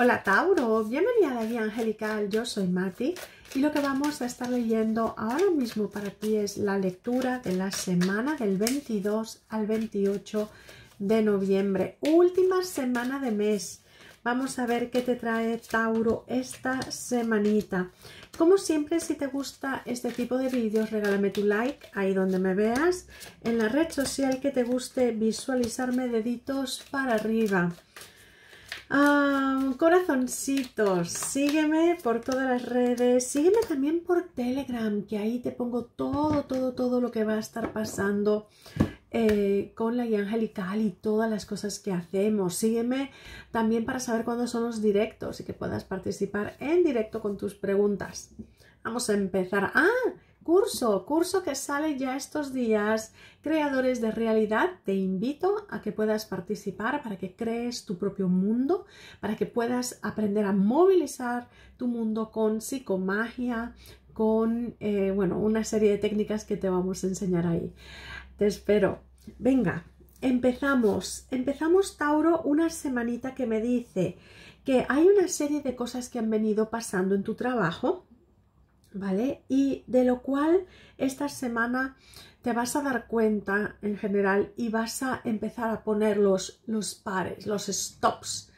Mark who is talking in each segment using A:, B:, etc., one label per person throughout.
A: Hola Tauro, bienvenida a la guía angelical, yo soy Mati y lo que vamos a estar leyendo ahora mismo para ti es la lectura de la semana del 22 al 28 de noviembre, última semana de mes. Vamos a ver qué te trae Tauro esta semanita. Como siempre, si te gusta este tipo de vídeos, regálame tu like ahí donde me veas, en la red social que te guste visualizarme deditos para arriba. Ah, corazoncitos, sígueme por todas las redes, sígueme también por Telegram, que ahí te pongo todo, todo, todo lo que va a estar pasando eh, con la guía angelical y todas las cosas que hacemos. Sígueme también para saber cuándo son los directos y que puedas participar en directo con tus preguntas. Vamos a empezar. ¡Ah! curso, curso que sale ya estos días. Creadores de realidad, te invito a que puedas participar para que crees tu propio mundo, para que puedas aprender a movilizar tu mundo con psicomagia, con eh, bueno, una serie de técnicas que te vamos a enseñar ahí. Te espero. Venga, empezamos. Empezamos, Tauro, una semanita que me dice que hay una serie de cosas que han venido pasando en tu trabajo ¿vale? Y de lo cual esta semana te vas a dar cuenta en general y vas a empezar a poner los, pares, los stops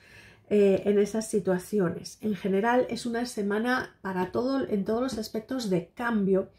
A: eh, en esas situaciones. En general es una semana para todo, en todos los aspectos de cambio,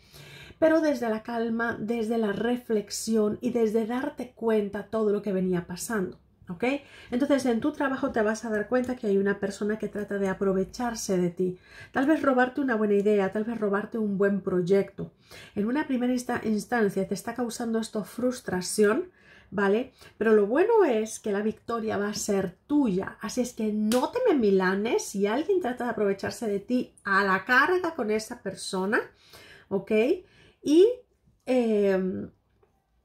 A: pero desde la calma, desde la reflexión y desde darte cuenta todo lo que venía pasando. ¿Ok? Entonces en tu trabajo te vas a dar cuenta que hay una persona que trata de aprovecharse de ti, tal vez robarte una buena idea, tal vez robarte un buen proyecto. En una primera instancia te está causando esto frustración, ¿vale? Pero lo bueno es que la victoria va a ser tuya, así es que no te me milanes si alguien trata de aprovecharse de ti a la carga con esa persona, ¿ok? Y em,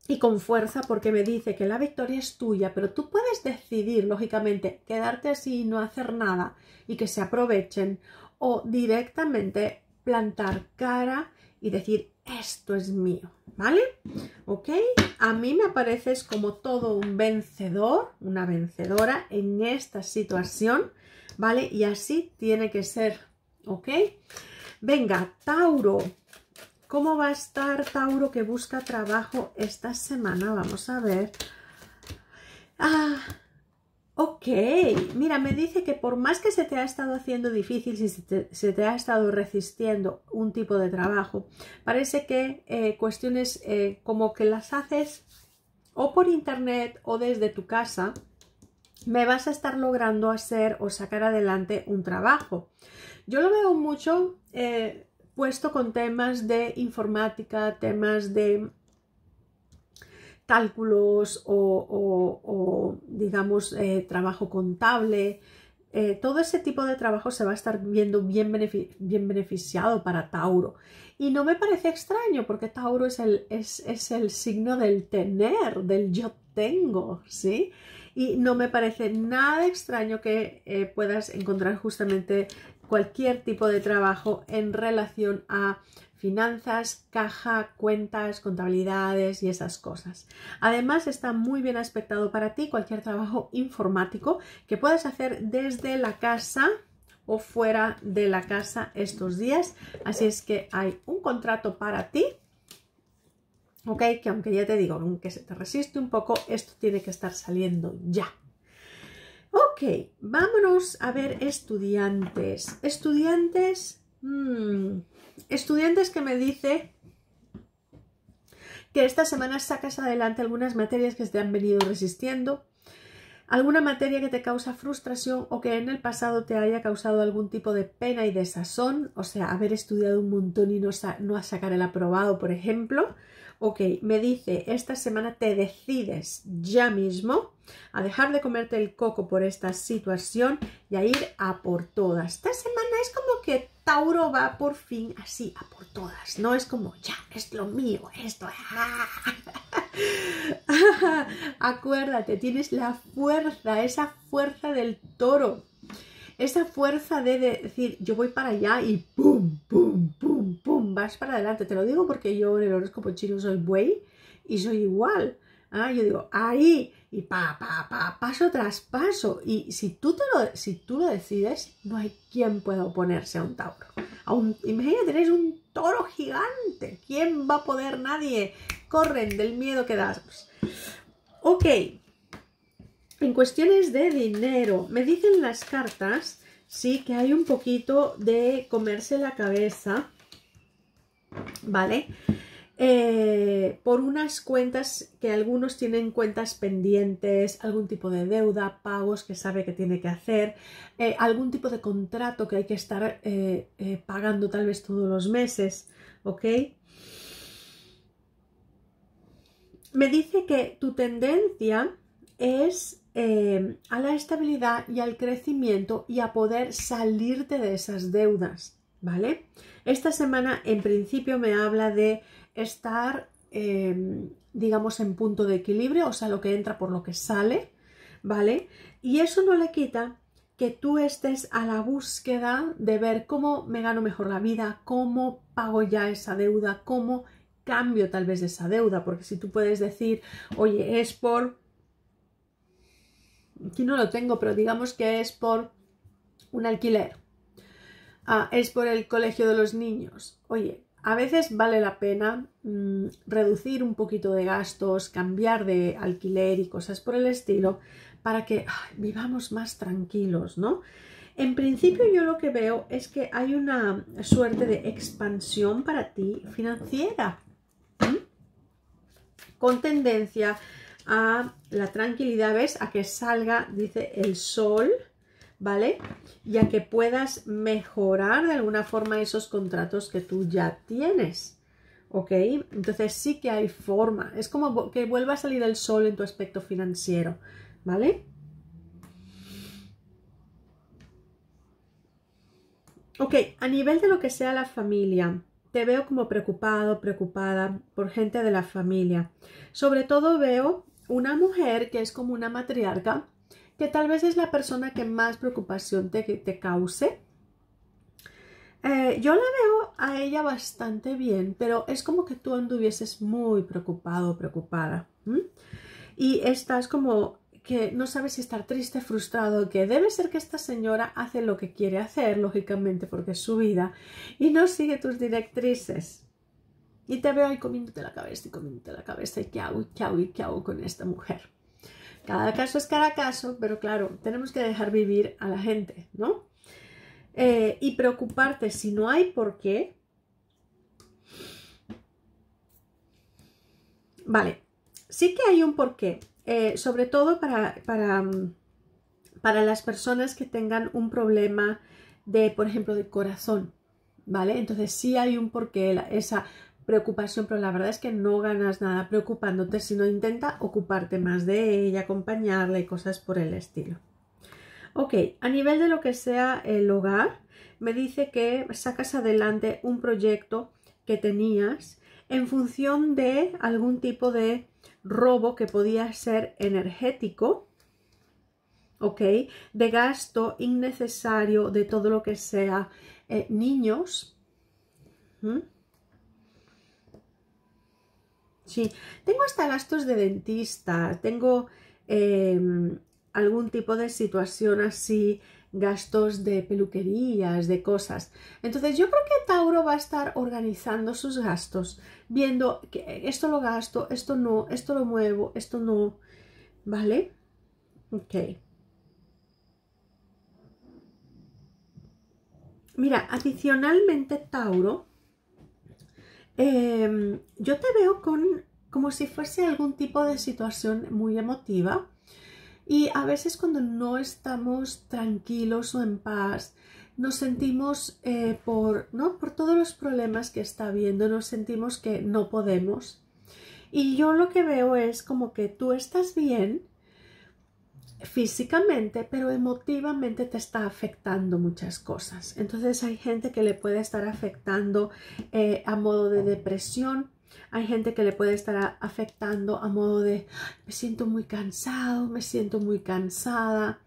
A: y con fuerza porque me dice que la victoria es tuya, pero tú puedes decidir, lógicamente, quedarte así y no hacer nada y que se aprovechen o directamente plantar cara y decir esto es mío, ¿vale? ¿Ok? A mí me apareces como todo un vencedor, una vencedora en esta situación, ¿vale? Y así tiene que ser, ¿ok? Venga, Tauro, ¿Cómo va a estar Tauro que busca trabajo esta semana? Vamos a ver. Ah, ok. Mira, me dice que por más que se te ha estado haciendo difícil, si se te, ha estado resistiendo un tipo de trabajo, parece que eh, cuestiones eh, como que las haces o por internet o desde tu casa, me vas a estar logrando hacer o sacar adelante un trabajo. Yo lo veo mucho... Eh, puesto con temas de informática, temas de cálculos o, digamos, eh, trabajo contable. Eh, todo ese tipo de trabajo se va a estar viendo bien, beneficiado para Tauro. Y no me parece extraño porque Tauro es el, es, el signo del tener, del yo tengo, ¿sí? Y no me parece nada extraño que eh, puedas encontrar justamente cualquier tipo de trabajo en relación a finanzas, caja, cuentas, contabilidades y esas cosas. Además está muy bien aspectado para ti cualquier trabajo informático que puedas hacer desde la casa o fuera de la casa estos días. Así es que hay un contrato para ti ¿ok? Que aunque ya te digo, aunque se te resiste un poco, esto tiene que estar saliendo ya. Ok, vámonos a ver estudiantes. Estudiantes, mm, estudiantes que me dice que esta semana sacas adelante algunas materias que te han venido resistiendo, alguna materia que te causa frustración o que en el pasado te haya causado algún tipo de pena y desazón, o sea, haber estudiado un montón y no, no sacar el aprobado, por ejemplo, Ok, me dice, esta semana te decides ya mismo a dejar de comerte el coco por esta situación y a ir a por todas. Esta semana es como que Tauro va por fin así, a por todas. No es como, ya, es lo mío, esto. Acuérdate, tienes la fuerza, esa fuerza del toro. Esa fuerza de decir, yo voy para allá y pum, pum, pum pum, vas para adelante. Te lo digo porque yo en el horóscopo chino soy buey y soy igual. Ah, yo digo, ahí, y pa, pa, pa, paso tras paso. Y si tú, te lo, si tú lo decides, no hay quien pueda oponerse a un Tauro. A un, imagínate, eres un toro gigante. ¿Quién va a poder? Nadie. Corren del miedo que das. Ok. En cuestiones de dinero, me dicen las cartas, sí, que hay un poquito de comerse la cabeza ¿vale? Eh, por unas cuentas que algunos tienen cuentas pendientes, algún tipo de deuda, pagos que sabe que tiene que hacer, eh, algún tipo de contrato que hay que estar eh, pagando tal vez todos los meses, ¿ok? Me dice que tu tendencia es a la estabilidad y al crecimiento y a poder salirte de esas deudas. ¿vale? Esta semana en principio me habla de estar, eh, digamos, en punto de equilibrio, o sea, lo que entra por lo que sale, ¿vale? Y eso no le quita que tú estés a la búsqueda de ver cómo me gano mejor la vida, cómo pago ya esa deuda, cómo cambio tal vez esa deuda, porque si tú puedes decir, oye, es por... Aquí no lo tengo, pero digamos que es por un alquiler, Ah, es por el colegio de los niños. Oye, a veces vale la pena mm, reducir un poquito de gastos, cambiar de alquiler y cosas por el estilo para que vivamos más tranquilos, ¿no? En principio yo lo que veo es que hay una suerte de expansión para ti financiera, con tendencia a la tranquilidad, ¿ves? A que salga, dice, el sol ¿vale? ya que puedas mejorar de alguna forma esos contratos que tú ya tienes, ¿ok? Entonces sí que hay forma, es como que vuelva a salir el sol en tu aspecto financiero, ¿vale? Ok, a nivel de lo que sea la familia, te veo como preocupado, preocupada por gente de la familia. Sobre todo veo una mujer que es como una matriarca, que tal vez es la persona que más preocupación te, te cause. Eh, yo la veo a ella bastante bien, pero es como que tú anduvieses muy preocupado o preocupada. Y estás como que no sabes si estar triste, frustrado, que debe ser que esta señora hace lo que quiere hacer, lógicamente, porque es su vida, y no sigue tus directrices. Y te veo ahí comiéndote la cabeza y comiéndote la cabeza, y qué hago, y qué hago, y qué hago con esta mujer. Cada caso es cada caso, pero claro, tenemos que dejar vivir a la gente, ¿no? Eh, y preocuparte si no hay por qué. Vale, sí que hay un por qué. Eh, sobre todo para, para, mm, para las personas que tengan un problema de, por ejemplo, de corazón, ¿vale? Entonces sí hay un por qué esa preocupación, pero la verdad es que no ganas nada preocupándote, sino intenta ocuparte más de ella, acompañarla y cosas por el estilo. Ok, a nivel de lo que sea el hogar, me dice que sacas adelante un proyecto que tenías en función de algún tipo de robo que podía ser energético, ¿ok? De gasto innecesario de todo lo que sea eh, niños. Sí, tengo hasta gastos de dentista, tengo em, algún tipo de situación así, gastos de peluquerías, de cosas. Entonces yo creo que Tauro va a estar organizando sus gastos, viendo que esto lo gasto, esto no, esto lo muevo, esto no, ¿vale? Ok. Mira, adicionalmente Tauro Em, yo te veo con, como si fuese algún tipo de situación muy emotiva y a veces cuando no estamos tranquilos o en paz, nos sentimos eh, por, ¿no? por todos los problemas que está habiendo, nos sentimos que no podemos. Y yo lo que veo es como que tú estás bien, físicamente, pero emotivamente te está afectando muchas cosas. Entonces hay gente que le puede estar afectando eh, a modo de depresión, hay gente que le puede estar afectando a modo de me siento muy cansado, me siento muy cansada,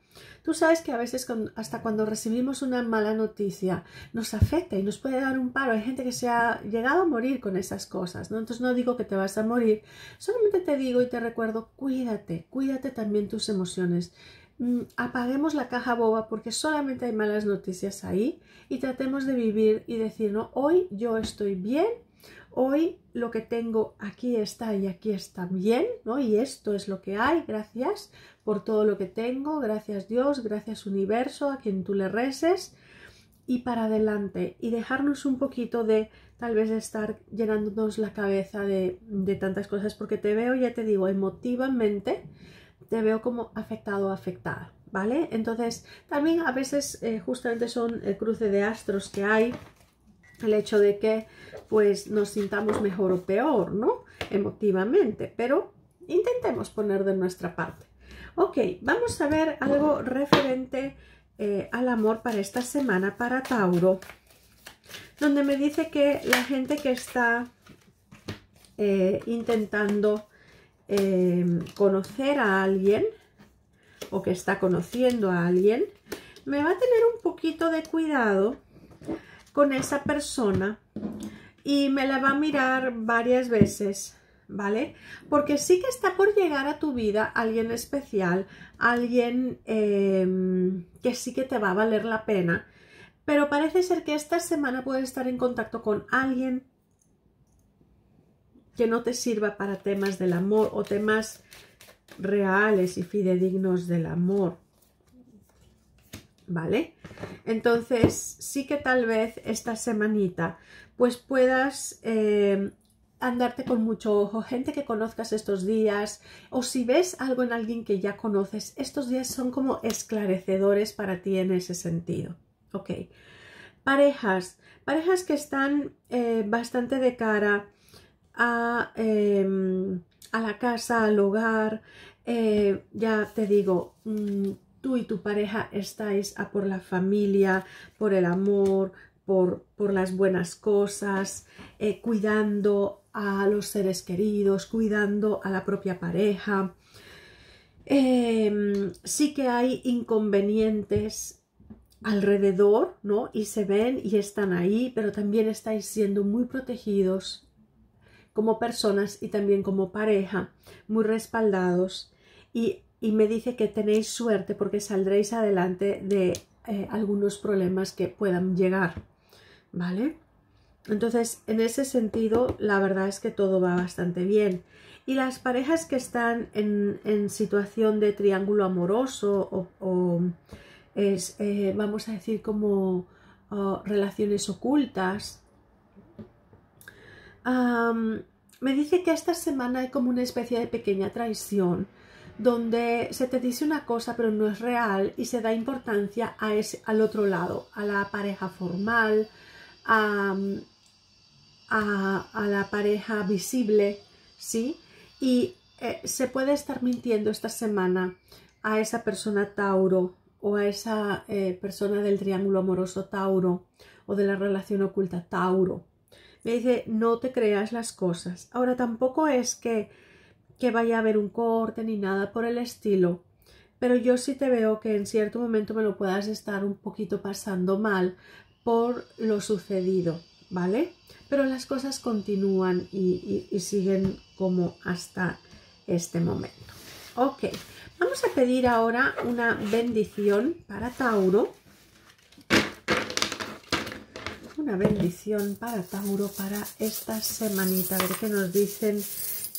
A: Tú sabes que a veces hasta cuando recibimos una mala noticia nos afecta y nos puede dar un paro. Hay gente que se ha llegado a morir con esas cosas, ¿no? Entonces no digo que te vas a morir, solamente te digo y te recuerdo, cuídate, cuídate también tus emociones mm, apaguemos la caja boba porque solamente hay malas noticias ahí y tratemos de vivir y decir, no, hoy yo estoy bien hoy lo que tengo aquí está y aquí está bien, ¿no? Y esto es lo que hay, gracias por todo lo que tengo, gracias Dios, gracias universo, a quien tú le reses, y para adelante, y dejarnos un poquito de tal vez estar llenándonos la cabeza de, tantas cosas, porque te veo, ya te digo, emotivamente, te veo como afectado o afectada, ¿vale? Entonces, también a veces eh, justamente son el eh, cruce de astros que hay, el hecho de que pues nos sintamos mejor o peor, ¿no? Emotivamente, pero intentemos poner de nuestra parte. Ok, vamos a ver algo referente eh, al amor para esta semana para Tauro, donde me dice que la gente que está eh, intentando em, conocer a alguien o que está conociendo a alguien, me va a tener un poquito de cuidado con esa persona y me la va a mirar varias veces, ¿vale? Porque sí que está por llegar a tu vida alguien especial, alguien em, que sí que te va a valer la pena, pero parece ser que esta semana puedes estar en contacto con alguien que no te sirva para temas del amor o temas reales y fidedignos del amor. ¿vale? Entonces sí que tal vez esta semanita pues puedas eh, andarte con mucho ojo, gente que conozcas estos días o si ves algo en alguien que ya conoces, estos días son como esclarecedores para ti en ese sentido, ¿ok? Parejas, parejas que están eh, bastante de cara a, em, a, la casa, al hogar, eh, ya te digo, mm, tú y tu pareja estáis a por la familia, por el amor, por, por las buenas cosas, eh, cuidando a los seres queridos, cuidando a la propia pareja. Em, sí que hay inconvenientes alrededor, ¿no? Y se ven y están ahí, pero también estáis siendo muy protegidos como personas y también como pareja, muy respaldados y y me dice que tenéis suerte porque saldréis adelante de eh, algunos problemas que puedan llegar, ¿vale? Entonces, en ese sentido, la verdad es que todo va bastante bien. Y las parejas que están en, situación de triángulo amoroso o, es, eh, vamos a decir, como ah, relaciones ocultas, me dice que esta semana hay como una especie de pequeña traición donde se te dice una cosa pero no es real y se da importancia a ese, al otro lado, a la pareja formal, a, a, la pareja visible, ¿sí? Y eh, se puede estar mintiendo esta semana a esa persona Tauro o a esa eh, persona del triángulo amoroso Tauro o de la relación oculta Tauro. Me dice, no te creas las cosas. Ahora tampoco es que que vaya a haber un corte ni nada por el estilo, pero yo sí te veo que en cierto momento me lo puedas estar un poquito pasando mal por lo sucedido, ¿vale? Pero las cosas continúan y, siguen como hasta este momento. Ok, vamos a pedir ahora una bendición para Tauro. Una bendición para Tauro para esta semanita. A ver qué nos dicen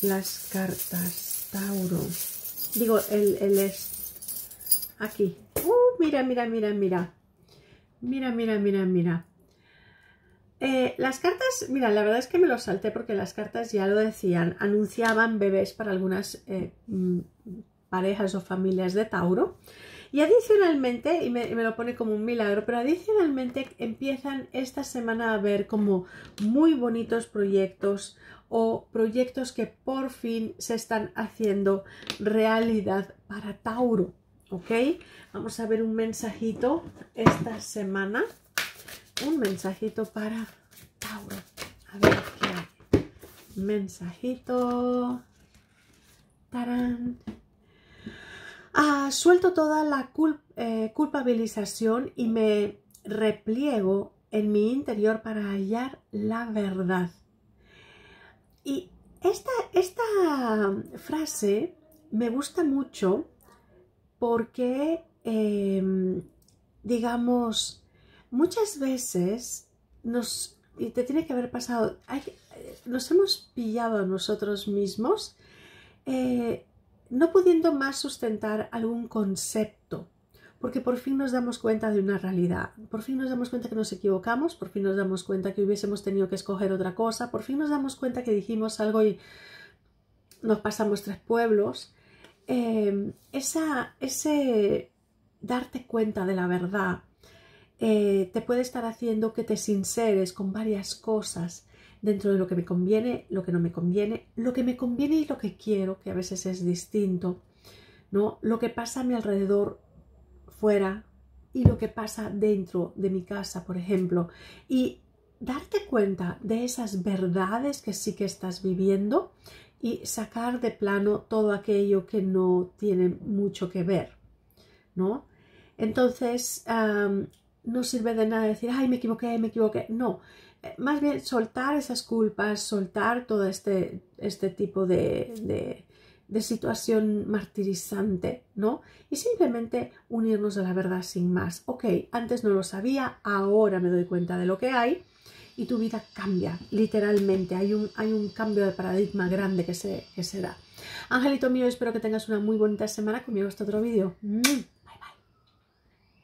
A: las cartas, Tauro. Digo, el, es aquí. Uh, mira, mira, mira, mira. Mira, mira, mira, mira. Eh, las cartas, mira, la verdad es que me lo salté porque las cartas ya lo decían, anunciaban bebés para algunas eh, mm, parejas o familias de Tauro. Y adicionalmente, y me, lo pone como un milagro, pero adicionalmente empiezan esta semana a ver como muy bonitos proyectos o proyectos que por fin se están haciendo realidad para Tauro. ¿Ok? Vamos a ver un mensajito esta semana. Un mensajito para Tauro. A ver qué hay. Mensajito. Tarán ah, suelto toda la eh, culpabilización y me repliego en mi interior para hallar la verdad. Y esta, esta frase me gusta mucho porque, em, digamos, muchas veces nos, y te tiene que haber pasado, eh, nos hemos pillado a nosotros mismos eh, no pudiendo más sustentar algún concepto, porque por fin nos damos cuenta de una realidad, por fin nos damos cuenta que nos equivocamos, por fin nos damos cuenta que hubiésemos tenido que escoger otra cosa, por fin nos damos cuenta que dijimos algo y nos pasamos tres pueblos. Em, esa, ese darte cuenta de la verdad eh, te puede estar haciendo que te sinceres con varias cosas dentro de lo que me conviene, lo que no me conviene, lo que me conviene y lo que quiero, que a veces es distinto, ¿no? Lo que pasa a mi alrededor fuera y lo que pasa dentro de mi casa, por ejemplo. Y darte cuenta de esas verdades que sí que estás viviendo y sacar de plano todo aquello que no tiene mucho que ver, ¿no? Entonces, no sirve de nada decir, ay, me equivoqué, me equivoqué. No, más bien soltar esas culpas, soltar todo este, este tipo de, situación martirizante, ¿no? Y simplemente unirnos a la verdad sin más. Ok, antes no lo sabía, ahora me doy cuenta de lo que hay y tu vida cambia, literalmente. Hay un, hay un cambio de paradigma grande que se, que se da. Angelito mío, espero que tengas una muy bonita semana. Conmigo hasta otro vídeo.